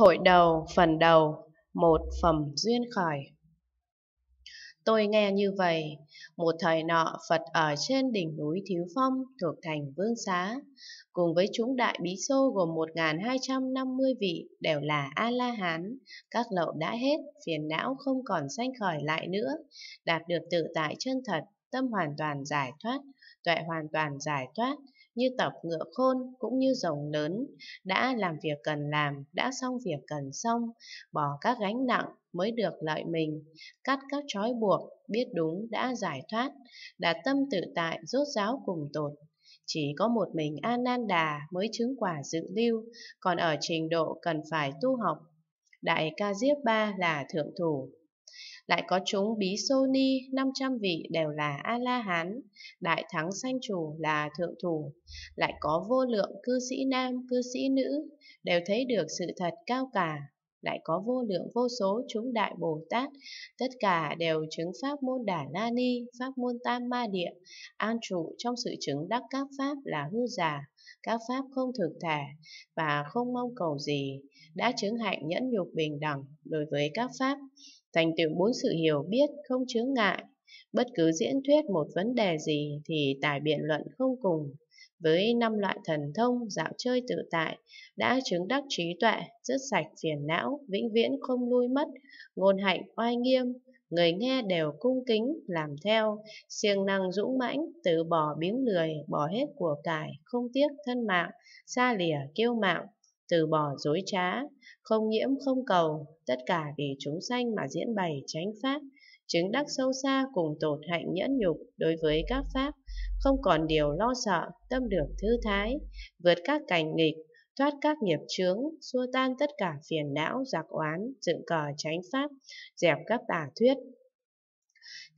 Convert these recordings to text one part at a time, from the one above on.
Hội đầu, phần đầu, một phẩm duyên khởi. Tôi nghe như vậy, một thời nọ Phật ở trên đỉnh núi Thiếu Phong thuộc thành Vương Xá, cùng với chúng đại bí xô gồm 1.250 vị đều là A-la-hán, các lậu đã hết, phiền não không còn sanh khởi lại nữa, đạt được tự tại chân thật tâm hoàn toàn giải thoát, tuệ hoàn toàn giải thoát, như tập ngựa khôn cũng như rồng lớn, đã làm việc cần làm, đã xong việc cần xong, bỏ các gánh nặng mới được lợi mình, cắt các trói buộc, biết đúng đã giải thoát, đã tâm tự tại rốt ráo cùng tột. Chỉ có một mình Ananda mới chứng quả dự lưu, còn ở trình độ cần phải tu học Đại ca Diếp Ba là thượng thủ, lại có chúng Bí Sô Ni 500 vị đều là A-la-hán, đại thắng sanh chủ là thượng thủ, lại có vô lượng cư sĩ nam, cư sĩ nữ, đều thấy được sự thật cao cả, lại có vô lượng vô số chúng đại Bồ Tát, tất cả đều chứng pháp môn Đà La Ni, pháp môn Tam Ma Địa, an trụ trong sự chứng đắc các pháp là hư giả, các pháp không thực thể và không mong cầu gì, đã chứng hạnh nhẫn nhục bình đẳng đối với các pháp, Thành tựu bốn sự hiểu biết không chướng ngại. Bất cứ diễn thuyết một vấn đề gì thì tài biện luận không cùng. Với năm loại thần thông dạo chơi tự tại, đã chứng đắc trí tuệ, dứt sạch phiền não, vĩnh viễn không lui mất, ngôn hạnh oai nghiêm, người nghe đều cung kính, làm theo, siêng năng dũng mãnh, từ bỏ biếng lười, bỏ hết của cải, không tiếc thân mạng, xa lìa kiêu mạo, từ bỏ dối trá, không nhiễm không cầu, tất cả vì chúng sanh mà diễn bày chánh pháp, chứng đắc sâu xa cùng tột hạnh nhẫn nhục đối với các pháp, không còn điều lo sợ, tâm được thư thái, vượt các cảnh nghịch, thoát các nghiệp chướng, xua tan tất cả phiền não, giặc oán, dựng cờ chánh pháp, dẹp các tà thuyết,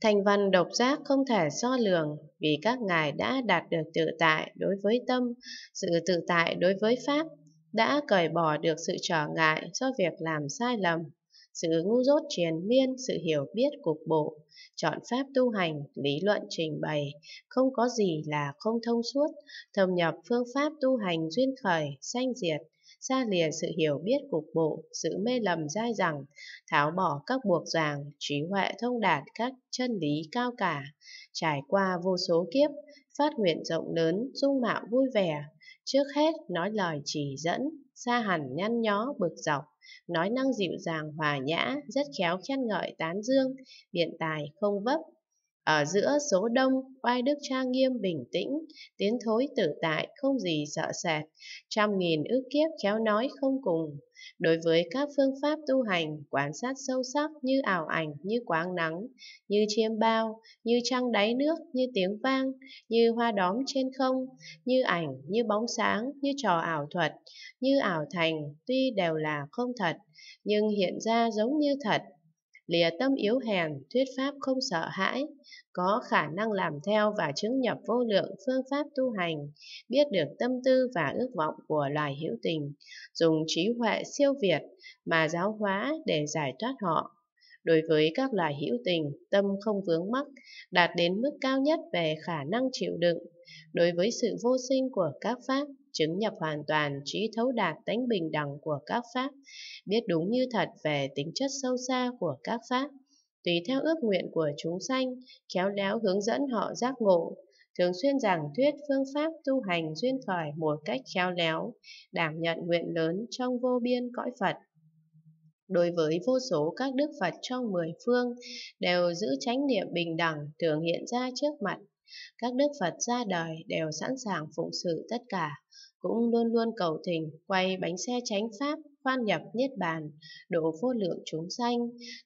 Thành văn độc giác không thể so lường vì các ngài đã đạt được tự tại đối với tâm, sự tự tại đối với pháp, đã cởi bỏ được sự trở ngại do việc làm sai lầm, sự ngu dốt triền miên, sự hiểu biết cục bộ, chọn pháp tu hành, lý luận trình bày, không có gì là không thông suốt, thâm nhập phương pháp tu hành duyên khởi, sanh diệt, xa lìa sự hiểu biết cục bộ, sự mê lầm dai dẳng, tháo bỏ các buộc ràng, trí huệ thông đạt các chân lý cao cả, trải qua vô số kiếp, phát nguyện rộng lớn, dung mạo vui vẻ, Trước hết nói lời chỉ dẫn, xa hẳn nhăn nhó bực dọc, nói năng dịu dàng hòa nhã, rất khéo khen ngợi tán dương, biện tài không vấp, ở giữa số đông, oai đức trang nghiêm bình tĩnh, tiến thối tự tại, không gì sợ sệt, trăm nghìn ước kiếp khéo nói không cùng. Đối với các phương pháp tu hành, quan sát sâu sắc như ảo ảnh, như quáng nắng, như chiêm bao, như trăng đáy nước, như tiếng vang, như hoa đóm trên không, như ảnh, như bóng sáng, như trò ảo thuật, như ảo thành, tuy đều là không thật, nhưng hiện ra giống như thật, lìa tâm yếu hèn, thuyết pháp không sợ hãi, có khả năng làm theo và chứng nhập vô lượng phương pháp tu hành, biết được tâm tư và ước vọng của loài hữu tình, dùng trí huệ siêu việt mà giáo hóa để giải thoát họ. Đối với các loài hữu tình, tâm không vướng mắc, đạt đến mức cao nhất về khả năng chịu đựng. Đối với sự vô sinh của các pháp, chứng nhập hoàn toàn trí thấu đạt tánh bình đẳng của các pháp, biết đúng như thật về tính chất sâu xa của các pháp, tùy theo ước nguyện của chúng sanh, khéo léo hướng dẫn họ giác ngộ, thường xuyên giảng thuyết phương pháp tu hành duyên khởi một cách khéo léo, đảm nhận nguyện lớn trong vô biên cõi Phật. Đối với vô số các đức Phật trong mười phương đều giữ chánh niệm bình đẳng thường hiện ra trước mặt. Các đức Phật ra đời đều sẵn sàng phụng sự tất cả cũng luôn luôn cầu thỉnh quay bánh xe tránh pháp khoan nhập niết bàn độ vô lượng chúng sanh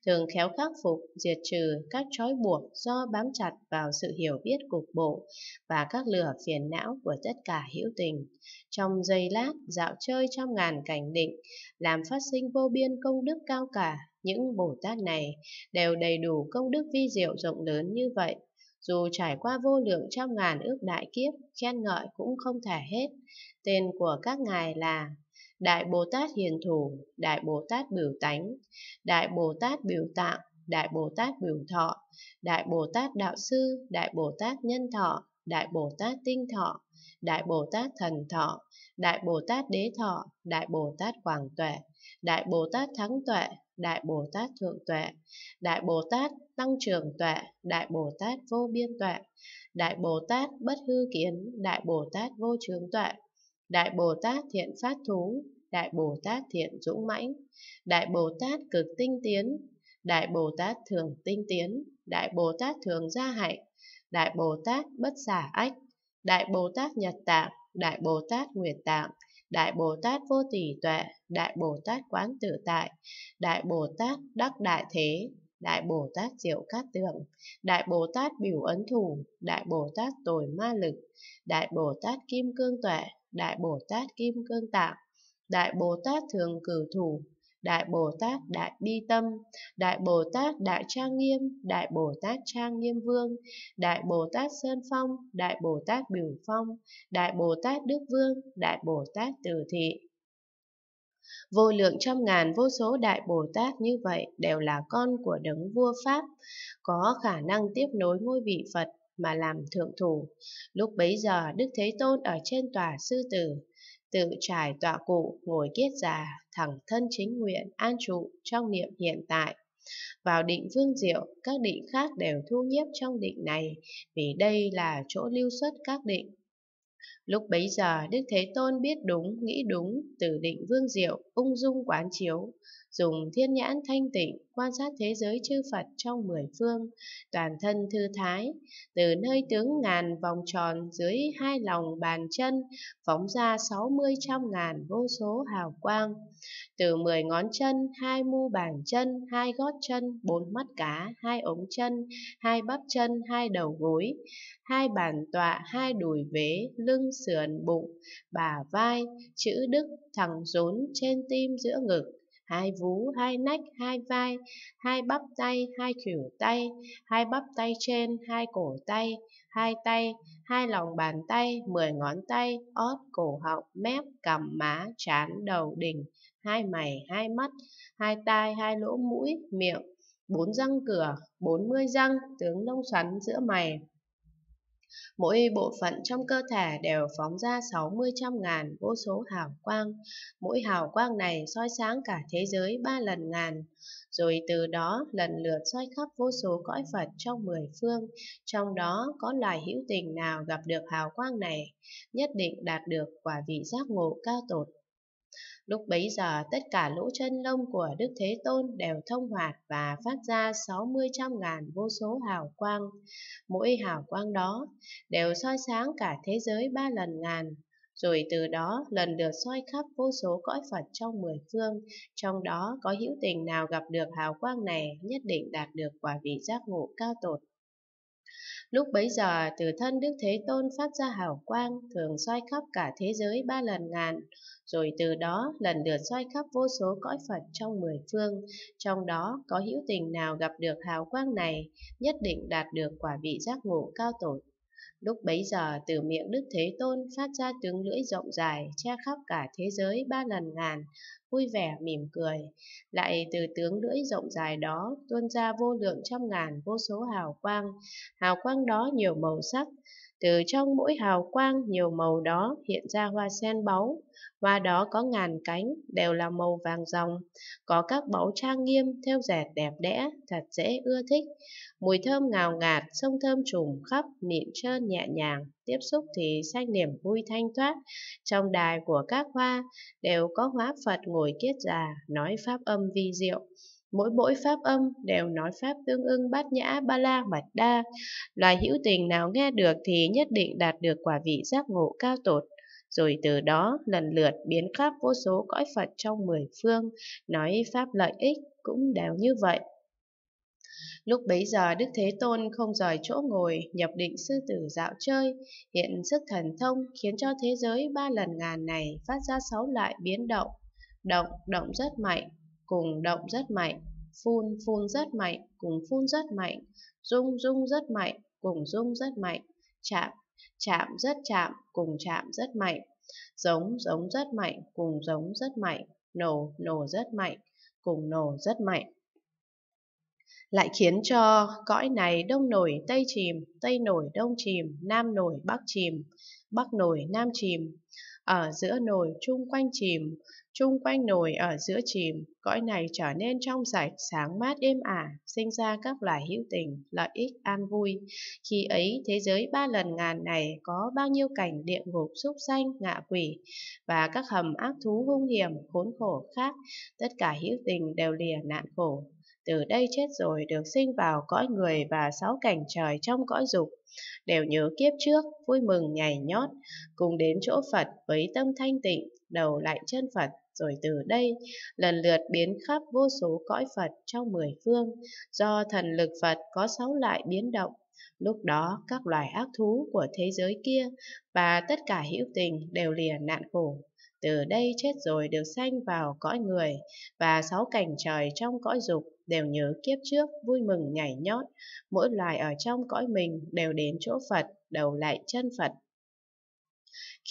thường khéo khắc phục diệt trừ các trói buộc do bám chặt vào sự hiểu biết cục bộ và các lửa phiền não của tất cả hữu tình trong giây lát dạo chơi trong ngàn cảnh định làm phát sinh vô biên công đức cao cả những bồ tát này đều đầy đủ công đức vi diệu rộng lớn như vậy dù trải qua vô lượng trăm ngàn ước đại kiếp, khen ngợi cũng không thể hết. Tên của các ngài là Đại Bồ Tát Hiền Thủ, Đại Bồ Tát Biểu Tánh, Đại Bồ Tát Biểu Tạng, Đại Bồ Tát Biểu Thọ, Đại Bồ Tát Đạo Sư, Đại Bồ Tát Nhân Thọ, Đại Bồ Tát Tinh Thọ, Đại Bồ Tát Thần Thọ, Đại Bồ Tát Đế Thọ, Đại Bồ Tát Quảng Tuệ, Đại Bồ Tát Thắng Tuệ, Đại Bồ Tát Thượng Tuệ, Đại Bồ Tát Tăng Trường Tuệ, Đại Bồ Tát Vô Biên Tuệ, Đại Bồ Tát Bất Hư Kiến, Đại Bồ Tát Vô Trướng Tuệ, Đại Bồ Tát Thiện Phát Thú, Đại Bồ Tát Thiện Dũng Mãnh, Đại Bồ Tát Cực Tinh Tiến, Đại Bồ Tát Thường Tinh Tiến, Đại Bồ Tát Thường Gia Hạnh, Đại Bồ Tát Bất Xả Ách, Đại Bồ Tát Nhật Tạng, Đại Bồ Tát Nguyệt Tạng, Đại Bồ Tát vô tỷ tuệ, Đại Bồ Tát quán tự tại, Đại Bồ Tát đắc đại thế, Đại Bồ Tát diệu cát tường, Đại Bồ Tát biểu ấn thủ, Đại Bồ Tát tồi ma lực, Đại Bồ Tát kim cương tuệ, Đại Bồ Tát kim cương tạng, Đại Bồ Tát thường cử thủ, Đại Bồ Tát Đại Bi Tâm, Đại Bồ Tát Đại Trang Nghiêm, Đại Bồ Tát Trang Nghiêm Vương, Đại Bồ Tát Sơn Phong, Đại Bồ Tát Biểu Phong, Đại Bồ Tát Đức Vương, Đại Bồ Tát Từ Thị. Vô lượng trăm ngàn vô số Đại Bồ Tát như vậy đều là con của đấng vua Pháp, có khả năng tiếp nối ngôi vị Phật mà làm thượng thủ. Lúc bấy giờ Đức Thế Tôn ở trên tòa sư tử, Tự trải tọa cụ ngồi kiết già, thẳng thân chính nguyện, an trụ trong niệm hiện tại. Vào định vương diệu, các định khác đều thu nhiếp trong định này, vì đây là chỗ lưu xuất các định Lúc bấy giờ Đức Thế Tôn biết đúng, nghĩ đúng, từ định vương diệu, ung dung quán chiếu, dùng thiên nhãn thanh tịnh quan sát thế giới chư Phật trong mười phương, toàn thân thư thái, từ nơi tướng ngàn vòng tròn dưới hai lòng bàn chân phóng ra sáu mươi trăm ngàn vô số hào quang, từ mười ngón chân, hai mu bàn chân, hai gót chân, bốn mắt cá, hai ống chân, hai bắp chân, hai đầu gối, hai bàn tọa, hai đùi vế, lưng sườn bụng, bà vai, chữ đức thẳng rốn trên tim giữa ngực, hai vú, hai nách, hai vai, hai bắp tay, hai khuỷu tay, hai bắp tay trên, hai cổ tay, hai tay, hai lòng bàn tay, mười ngón tay, ót, cổ họng, mép, cằm, má, trán, đầu, đỉnh, hai mày, hai mắt, hai tai, hai lỗ mũi, miệng, bốn răng cửa, bốn mươi răng, tướng lông xoắn giữa mày, Mỗi bộ phận trong cơ thể đều phóng ra 60 trăm ngàn vô số hào quang. Mỗi hào quang này soi sáng cả thế giới ba lần ngàn. Rồi từ đó lần lượt soi khắp vô số cõi Phật trong mười phương. Trong đó có loài hữu tình nào gặp được hào quang này, nhất định đạt được quả vị giác ngộ cao tột Lúc bấy giờ tất cả lỗ chân lông của Đức Thế Tôn đều thông hoạt và phát ra 60 trăm ngàn vô số hào quang. Mỗi hào quang đó đều soi sáng cả thế giới ba lần ngàn. Rồi từ đó lần lượt soi khắp vô số cõi Phật trong mười phương, trong đó có hữu tình nào gặp được hào quang này nhất định đạt được quả vị giác ngộ cao tột Lúc bấy giờ, từ thân Đức Thế Tôn phát ra hào quang, thường xoay khắp cả thế giới ba lần ngàn, rồi từ đó lần lượt xoay khắp vô số cõi Phật trong mười phương, trong đó có hữu tình nào gặp được hào quang này, nhất định đạt được quả vị giác ngộ cao tổ Lúc bấy giờ từ miệng Đức Thế Tôn phát ra tiếng lưỡi rộng dài che khắp cả thế giới ba lần ngàn, vui vẻ mỉm cười. Lại từ tướng lưỡi rộng dài đó tuôn ra vô lượng trăm ngàn vô số hào quang. Hào quang đó nhiều màu sắc, từ trong mỗi hào quang nhiều màu đó hiện ra hoa sen báu. Hoa đó có ngàn cánh, đều là màu vàng ròng. Có các báu trang nghiêm, theo dệt đẹp đẽ, thật dễ ưa thích. Mùi thơm ngào ngạt, sông thơm trùm khắp, nịn trơn nhẹ nhàng. Tiếp xúc thì xanh niềm vui thanh thoát. Trong đài của các hoa đều có hóa Phật ngồi kiết già, nói pháp âm vi diệu mỗi mỗi pháp âm đều nói pháp tương ưng bát nhã ba la mật đa loài hữu tình nào nghe được thì nhất định đạt được quả vị giác ngộ cao tột rồi từ đó lần lượt biến khắp vô số cõi phật trong mười phương nói pháp lợi ích cũng đều như vậy Lúc bấy giờ Đức Thế Tôn không rời chỗ ngồi, nhập định sư tử dạo chơi, hiện sức thần thông khiến cho thế giới ba lần ngàn này phát ra sáu loại biến động. Động, động rất mạnh, cùng động rất mạnh, phun phun rất mạnh, cùng phun rất mạnh, rung rung rất mạnh, cùng rung rất mạnh, chạm chạm rất chạm, cùng chạm rất mạnh, giống giống rất mạnh, cùng giống rất mạnh, nổ nổ rất mạnh, cùng nổ rất mạnh lại khiến cho cõi này đông nổi tây chìm, tây nổi đông chìm, nam nổi bắc chìm, bắc nổi nam chìm ở giữa nồi chung quanh chìm chung quanh nồi ở giữa chìm cõi này trở nên trong sạch sáng mát êm ả sinh ra các loài hữu tình lợi ích an vui khi ấy thế giới ba lần ngàn này có bao nhiêu cảnh địa ngục súc sanh ngạ quỷ và các hầm ác thú hung hiểm khốn khổ khác tất cả hữu tình đều lìa nạn khổ từ đây chết rồi được sinh vào cõi người và sáu cảnh trời trong cõi dục, đều nhớ kiếp trước, vui mừng nhảy nhót, cùng đến chỗ Phật với tâm thanh tịnh, đầu lại chân Phật, rồi từ đây lần lượt biến khắp vô số cõi Phật trong mười phương, do thần lực Phật có sáu lại biến động. Lúc đó các loài ác thú của thế giới kia và tất cả hữu tình đều lìa nạn khổ từ đây chết rồi được sanh vào cõi người và sáu cảnh trời trong cõi dục đều nhớ kiếp trước vui mừng nhảy nhót mỗi loài ở trong cõi mình đều đến chỗ phật đầu lại chân phật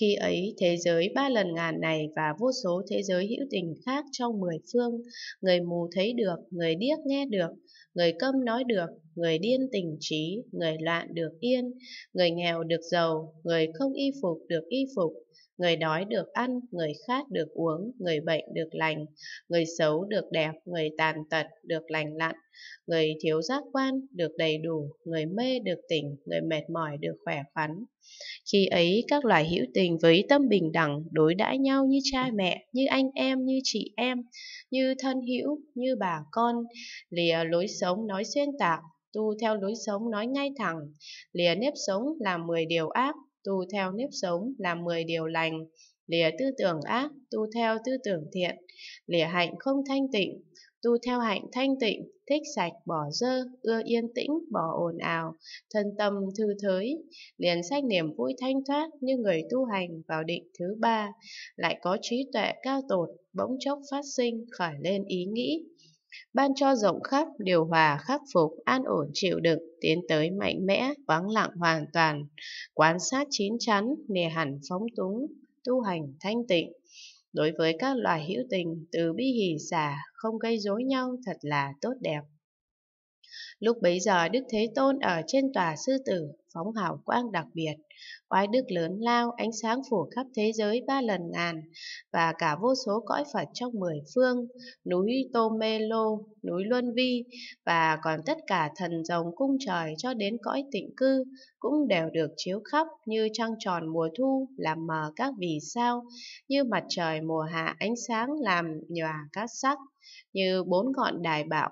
khi ấy, thế giới ba lần ngàn này và vô số thế giới hữu tình khác trong mười phương, người mù thấy được, người điếc nghe được, người câm nói được, người điên tỉnh trí, người loạn được yên, người nghèo được giàu, người không y phục được y phục, người đói được ăn, người khát được uống, người bệnh được lành, người xấu được đẹp, người tàn tật được lành lặn, người thiếu giác quan được đầy đủ, người mê được tỉnh, người mệt mỏi được khỏe khoắn. Khi ấy các loài hữu tình với tâm bình đẳng đối đãi nhau như cha mẹ, như anh em, như chị em, như thân hữu, như bà con, lìa lối sống nói xuyên tạc, tu theo lối sống nói ngay thẳng, lìa nếp sống làm 10 điều ác, tu theo nếp sống làm 10 điều lành, lìa tư tưởng ác, tu theo tư tưởng thiện, lìa hạnh không thanh tịnh, tu theo hạnh thanh tịnh, thích sạch, bỏ dơ, ưa yên tĩnh, bỏ ồn ào, thân tâm thư thới, liền sách niềm vui thanh thoát như người tu hành vào định thứ ba, lại có trí tuệ cao tột, bỗng chốc phát sinh, khởi lên ý nghĩ, ban cho rộng khắp, điều hòa, khắc phục, an ổn chịu đựng, tiến tới mạnh mẽ, vắng lặng hoàn toàn, quan sát chín chắn, nề hẳn phóng túng, tu hành thanh tịnh. Đối với các loài hữu tình, từ bi hỷ xả, không gây rối nhau thật là tốt đẹp. Lúc bấy giờ Đức Thế Tôn ở trên tòa sư tử phóng hào quang đặc biệt, Oái đức lớn lao, ánh sáng phủ khắp thế giới ba lần ngàn, và cả vô số cõi Phật trong mười phương, núi Tô Mê Lô, núi Luân Vi, và còn tất cả thần rồng cung trời cho đến cõi tịnh cư, cũng đều được chiếu khắp như trăng tròn mùa thu làm mờ các vì sao, như mặt trời mùa hạ ánh sáng làm nhòa các sắc, như bốn ngọn đài bạo